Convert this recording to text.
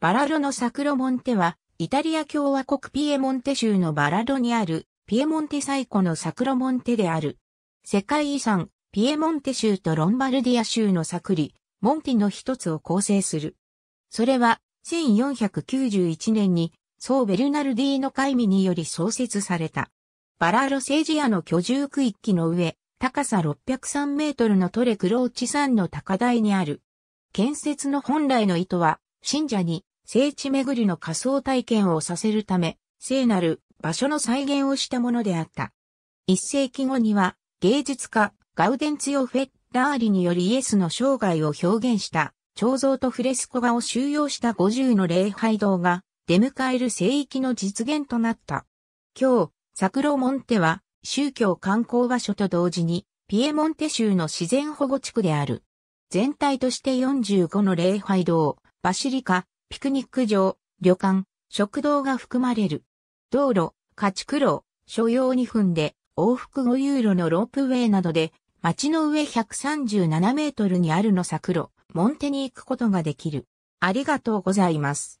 バラロのサクロモンテは、イタリア共和国ピエモンテ州のバラロにある、ピエモンテ最古のサクロモンテである。世界遺産、ピエモンテ州とロンバルディア州のサクリ、モンティの一つを構成する。それは、1491年に、ソベルナルディの会議により創設された。バラロ政治屋の居住区域の上、高さ603メートルのトレクローチ山の高台にある。建設の本来の意図は、信者に聖地巡りの仮想体験をさせるため、聖なる場所の再現をしたものであった。一世紀後には、芸術家、ガウデンツヨ・フェッラーリによりイエスの生涯を表現した彫像とフレスコ画を収容した50の礼拝堂が出迎える聖域の実現となった。今日、サクロモンテは宗教観光場所と同時にピエモンテ州の自然保護地区である。全体として45の礼拝堂、バシリカ、ピクニック場、旅館、食堂が含まれる。道路、家畜路、所要2分で、往復5ユーロのロープウェイなどで、街の上137メートルにあるの柵路、モンテに行くことができる。ありがとうございます。